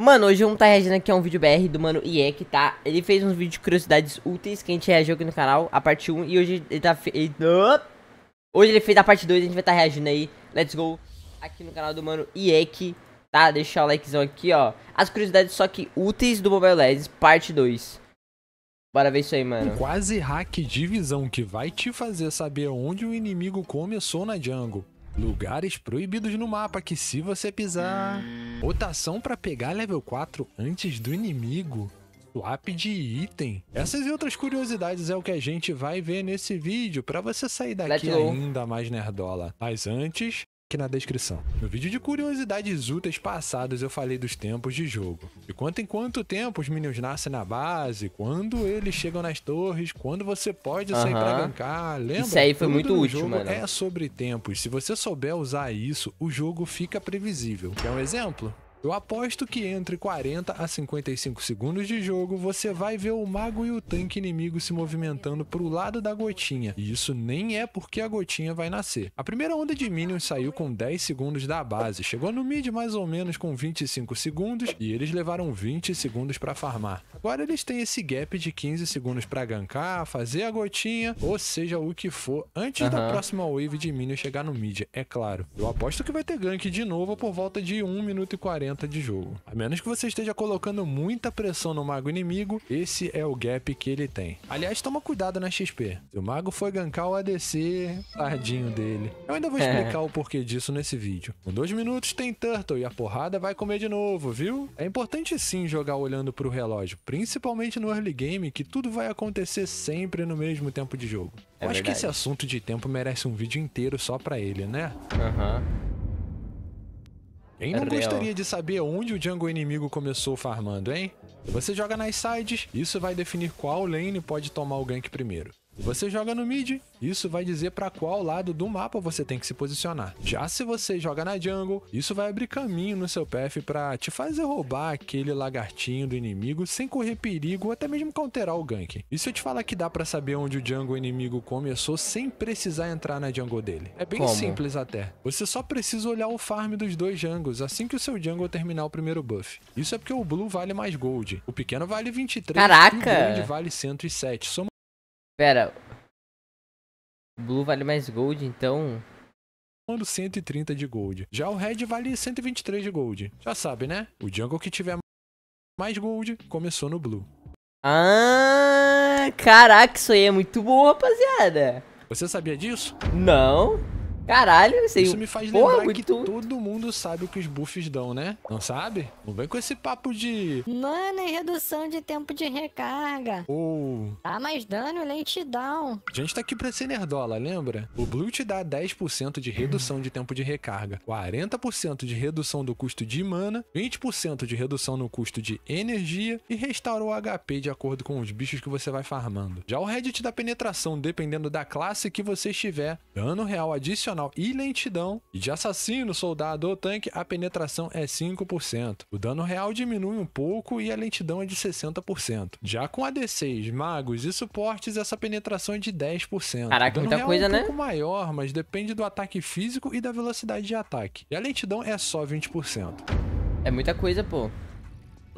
Mano, hoje vamos estar tá reagindo aqui a é um vídeo BR do mano Iek, tá? Ele fez uns vídeos de curiosidades úteis que a gente reagiu aqui no canal, a parte 1, e hoje ele tá... Fe... Ele... Hoje ele fez a parte 2, a gente vai estar tá reagindo aí, let's go, aqui no canal do mano Iek, tá? Deixar o likezão aqui, ó. As curiosidades só que úteis do Mobile Legends, parte 2. Bora ver isso aí, mano. quase hack de visão que vai te fazer saber onde o inimigo começou na jungle. Lugares proibidos no mapa que se você pisar. Rotação para pegar level 4 antes do inimigo. Swap de item. Essas e outras curiosidades é o que a gente vai ver nesse vídeo para você sair daqui ainda mais nerdola. Mas antes, aqui na descrição. No vídeo de curiosidades úteis passadas eu falei dos tempos de jogo. De quanto em quanto tempo os minions nascem na base, quando eles chegam nas torres, quando você pode sair uhum. pra gankar, lembra? Isso aí foi Tudo muito útil, jogo mano. É sobre tempos. Se você souber usar isso, o jogo fica previsível. Quer um exemplo? Eu aposto que entre 40 a 55 segundos de jogo você vai ver o mago e o tanque inimigo se movimentando pro lado da gotinha, e isso nem é porque a gotinha vai nascer. A primeira onda de Minions saiu com 10 segundos da base, chegou no mid mais ou menos com 25 segundos e eles levaram 20 segundos para farmar. Agora eles têm esse gap de 15 segundos para gankar, fazer a gotinha, ou seja, o que for, antes uhum. da próxima wave de Minions chegar no mid, é claro. Eu aposto que vai ter gank de novo por volta de 1 minuto e 40 lenta de jogo. A menos que você esteja colocando muita pressão no mago inimigo, esse é o gap que ele tem. Aliás, toma cuidado na XP. Se o mago foi gankar o ADC, tadinho dele. Eu ainda vou é. explicar o porquê disso nesse vídeo. Com dois minutos tem Turtle e a porrada vai comer de novo, viu? É importante sim jogar olhando pro relógio, principalmente no early game, que tudo vai acontecer sempre no mesmo tempo de jogo. É Eu acho verdade. que esse assunto de tempo merece um vídeo inteiro só pra ele, né? Aham. Uhum. Quem não é gostaria de saber onde o jungle inimigo começou farmando, hein? Você joga nas sides, isso vai definir qual lane pode tomar o gank primeiro. Você joga no mid, isso vai dizer para qual lado do mapa você tem que se posicionar. Já se você joga na jungle, isso vai abrir caminho no seu PF para te fazer roubar aquele lagartinho do inimigo sem correr perigo ou até mesmo counterar o gank. E se eu te falar que dá para saber onde o jungle inimigo começou sem precisar entrar na jungle dele? É bem Como? simples até. Você só precisa olhar o farm dos dois jungles assim que o seu jungle terminar o primeiro buff. Isso é porque o blue vale mais gold, o pequeno vale 23 Caraca. e o grande vale 107. Soma Pera. Blue vale mais gold, então. Falando 130 de gold. Já o red vale 123 de gold. Já sabe, né? O jungle que tiver mais gold começou no blue. Ah, caraca, isso aí é muito bom, rapaziada. Você sabia disso? Não. Caralho, isso aí. Isso me faz Porra, lembrar que tu... todo mundo sabe o que os buffs dão, né? Não sabe? Não vem com esse papo de. Mano, é redução de tempo de recarga. Ou. Dá tá mais dano, lentidão. A gente tá aqui pra ser nerdola, lembra? O Blue te dá 10% de redução de tempo de recarga, 40% de redução do custo de mana, 20% de redução no custo de energia e restaura o HP de acordo com os bichos que você vai farmando. Já o Reddit da penetração, dependendo da classe que você estiver, dano real adicional proporcional e lentidão. E de assassino, soldado ou tanque, a penetração é 5%. O dano real diminui um pouco e a lentidão é de 60%. Já com AD6, magos e suportes, essa penetração é de 10%. Caraca, muita é coisa, é um né? pouco maior, mas depende do ataque físico e da velocidade de ataque. E a lentidão é só 20%. É muita coisa, pô.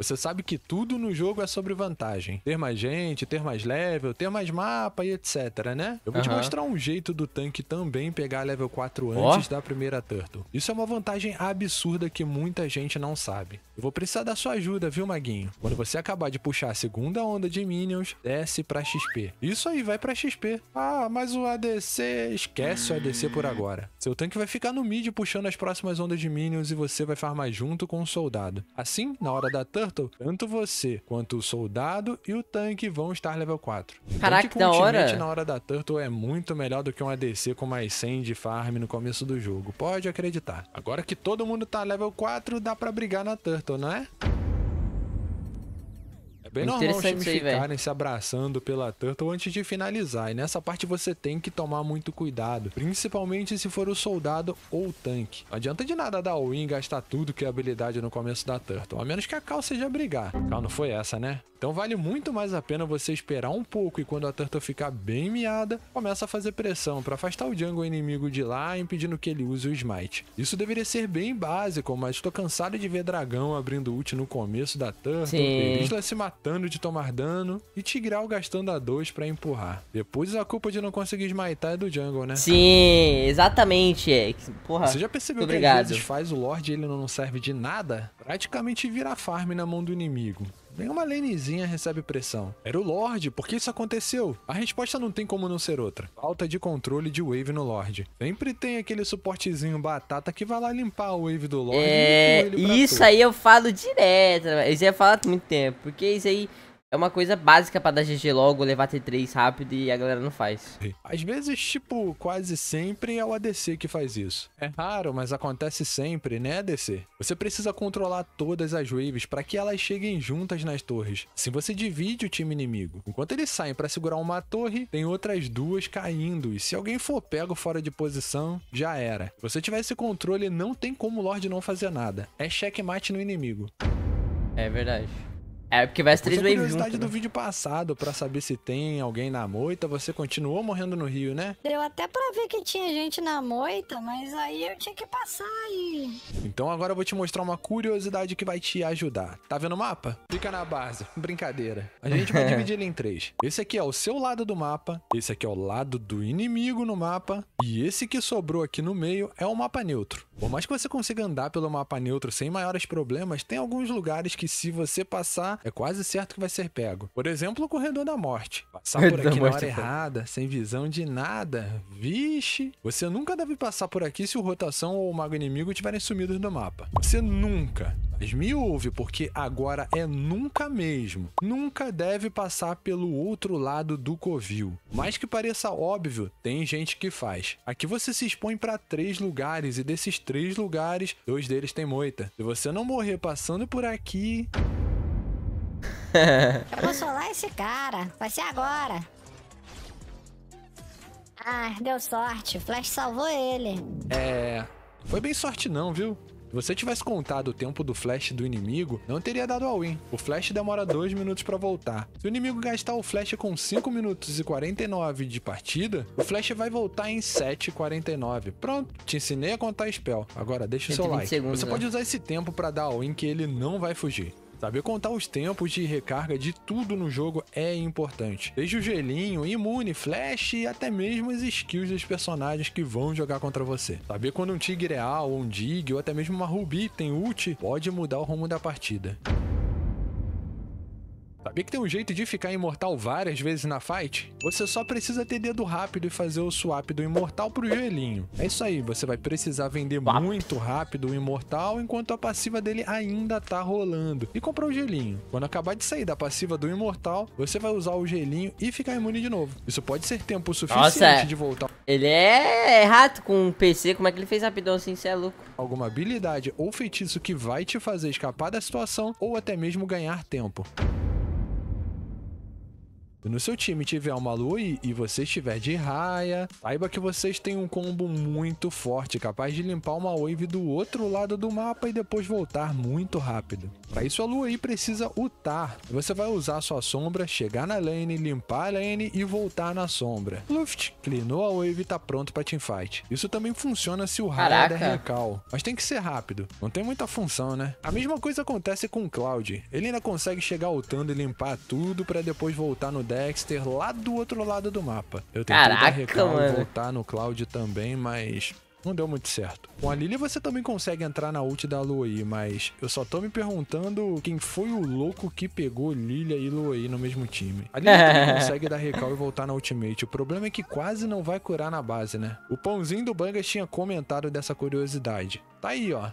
Você sabe que tudo no jogo é sobre vantagem. Ter mais gente, ter mais level, ter mais mapa e etc, né? Eu vou uhum. te mostrar um jeito do tanque também pegar level 4 antes oh. da primeira Turtle. Isso é uma vantagem absurda que muita gente não sabe. Eu vou precisar da sua ajuda, viu, Maguinho? Quando você acabar de puxar a segunda onda de Minions, desce pra XP. Isso aí, vai pra XP. Ah, mas o ADC... Esquece o ADC por agora. Seu tanque vai ficar no mid puxando as próximas ondas de Minions e você vai farmar junto com o um soldado. Assim, na hora da Turtle, tanto você quanto o soldado e o tanque vão estar level 4. Então, Caraca, que da hora! na hora da Turtle é muito melhor do que um ADC com mais 100 de farm no começo do jogo, pode acreditar. Agora que todo mundo tá level 4, dá pra brigar na Turtle, não é? É bem normal os times ficarem se abraçando pela Turtle antes de finalizar. E nessa parte você tem que tomar muito cuidado, principalmente se for o soldado ou o tanque. Não adianta de nada dar o in e gastar tudo que é habilidade no começo da Turtle, a menos que a Cal seja brigar. Cal não foi essa, né? Então vale muito mais a pena você esperar um pouco e quando a Turtle ficar bem miada, começa a fazer pressão para afastar o jungle inimigo de lá, impedindo que ele use o smite. Isso deveria ser bem básico, mas tô cansado de ver dragão abrindo ult no começo da Turtle, Sim. se matando matando de tomar dano e Tigral gastando a 2 para empurrar. Depois a culpa de não conseguir smitar é do jungle, né? Sim, exatamente. É. Porra, Você já percebeu que às vezes faz o Lorde e ele não serve de nada? Praticamente vira farm na mão do inimigo. Vem uma lanezinha, recebe pressão. Era o Lorde, por que isso aconteceu? A resposta não tem como não ser outra. Falta de controle de wave no Lorde. Sempre tem aquele suportezinho batata que vai lá limpar o wave do Lorde. É, isso tu. aí eu falo direto. Isso aí eu falo há muito tempo. Porque isso aí é uma coisa básica para dar GG logo, levar T3 rápido e a galera não faz. Às vezes, tipo, quase sempre é o ADC que faz isso. É. é raro, mas acontece sempre, né, ADC? Você precisa controlar todas as waves para que elas cheguem juntas nas torres. Assim você divide o time inimigo. Enquanto eles saem para segurar uma torre, tem outras duas caindo. E se alguém for pego fora de posição, já era. Se você tiver esse controle, não tem como o Lorde não fazer nada. É checkmate no inimigo. É verdade. É, porque vai as três meio junto. curiosidade né? do vídeo passado, para saber se tem alguém na moita, você continuou morrendo no rio, né? Deu até pra ver que tinha gente na moita, mas aí eu tinha que passar e... Então agora eu vou te mostrar uma curiosidade que vai te ajudar. Tá vendo o mapa? Fica na base. Brincadeira. A gente vai dividir ele em três. Esse aqui é o seu lado do mapa, esse aqui é o lado do inimigo no mapa, e esse que sobrou aqui no meio é o mapa neutro. Por mais que você consiga andar pelo mapa neutro sem maiores problemas, tem alguns lugares que se você passar, é quase certo que vai ser pego. Por exemplo, o corredor da morte. Passar por aqui na hora é errada, sem visão de nada. Vixe! Você nunca deve passar por aqui se o rotação ou o mago inimigo tiverem sumidos do mapa. Você nunca. Mas me ouve, porque agora é nunca mesmo. Nunca deve passar pelo outro lado do covil. Mais que pareça óbvio, tem gente que faz. Aqui você se expõe para três lugares e desses três lugares, dois deles tem moita. Se você não morrer passando por aqui, Eu vou solar esse cara. Vai ser agora. Ah, deu sorte. O Flash salvou ele. É. Foi bem sorte, não, viu? Se você tivesse contado o tempo do flash do inimigo, não teria dado a win. O flash demora 2 minutos para voltar. Se o inimigo gastar o flash com 5 minutos e 49 de partida, o flash vai voltar em 49. Pronto, te ensinei a contar spell. Agora deixa o seu like. Segundos, você né? pode usar esse tempo para dar a win que ele não vai fugir. Saber contar os tempos de recarga de tudo no jogo é importante. Desde o gelinho, imune, flash e até mesmo as skills dos personagens que vão jogar contra você. Saber quando um tigre é A ou um dig ou até mesmo uma rubi tem ult pode mudar o rumo da partida. Sabia que tem um jeito de ficar imortal várias vezes na fight? Você só precisa ter dedo rápido e fazer o swap do imortal pro joelhinho. É isso aí, você vai precisar vender muito rápido o imortal enquanto a passiva dele ainda tá rolando. E comprar o gelinho. Quando acabar de sair da passiva do imortal, você vai usar o gelinho e ficar imune de novo. Isso pode ser tempo suficiente Nossa. de é. voltar. Ele é rato com um PC, como é que ele fez rapidão assim, cê é louco? Alguma habilidade ou feitiço que vai te fazer escapar da situação ou até mesmo ganhar tempo no seu time tiver uma Lui e você estiver de raia, saiba que vocês têm um combo muito forte, capaz de limpar uma wave do outro lado do mapa e depois voltar muito rápido. Para isso a Lui precisa ultar. Você vai usar sua sombra, chegar na lane, limpar a lane e voltar na sombra. Luft, clinou a wave e tá pronto para teamfight. Isso também funciona se o raio der recal, mas tem que ser rápido. Não tem muita função, né? A mesma coisa acontece com o Cloud. Ele ainda consegue chegar ultando e limpar tudo para depois voltar no Dexter lá do outro lado do mapa. Eu tentei Caraca, dar recado mano. e voltar no Cloud também, mas não deu muito certo. Com a Lily você também consegue entrar na ult da Loi, mas eu só tô me perguntando quem foi o louco que pegou Lilia e Loi no mesmo time. A Lilia também consegue dar recal e voltar na ultimate. O problema é que quase não vai curar na base, né? O pãozinho do Bangas tinha comentado dessa curiosidade. Tá aí, ó.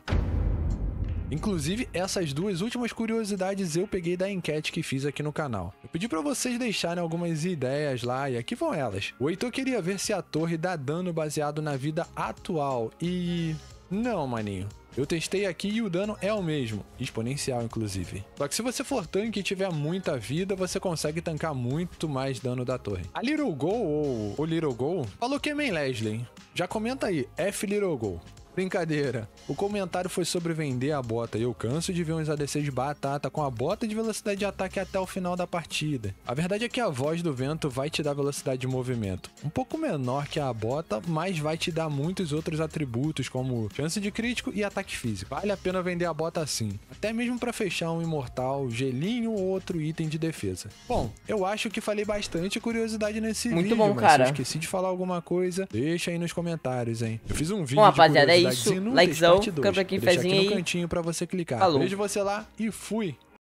Inclusive, essas duas últimas curiosidades eu peguei da enquete que fiz aqui no canal. Eu pedi para vocês deixarem algumas ideias lá e aqui vão elas. O Heitor queria ver se a torre dá dano baseado na vida atual e... Não, maninho. Eu testei aqui e o dano é o mesmo, exponencial inclusive. Só que se você for tanque e tiver muita vida, você consegue tancar muito mais dano da torre. A Little Go, ou o Little Go, falou que é main Leslie, hein? Já comenta aí, F Little Go. Brincadeira. O comentário foi sobre vender a bota e eu canso de ver uns ADC de batata com a bota de velocidade de ataque até o final da partida. A verdade é que a voz do vento vai te dar velocidade de movimento, um pouco menor que a bota, mas vai te dar muitos outros atributos como chance de crítico e ataque físico. Vale a pena vender a bota assim, até mesmo para fechar um imortal, gelinho ou outro item de defesa. Bom, eu acho que falei bastante curiosidade nesse Muito vídeo, bom, mas cara. se eu esqueci de falar alguma coisa, deixa aí nos comentários, hein. Eu fiz um vídeo bom, rapaziada, é isso, likezão, câmera aqui, em fezinho Deixa aqui no cantinho pra você clicar. Falou. Vejo você lá e fui.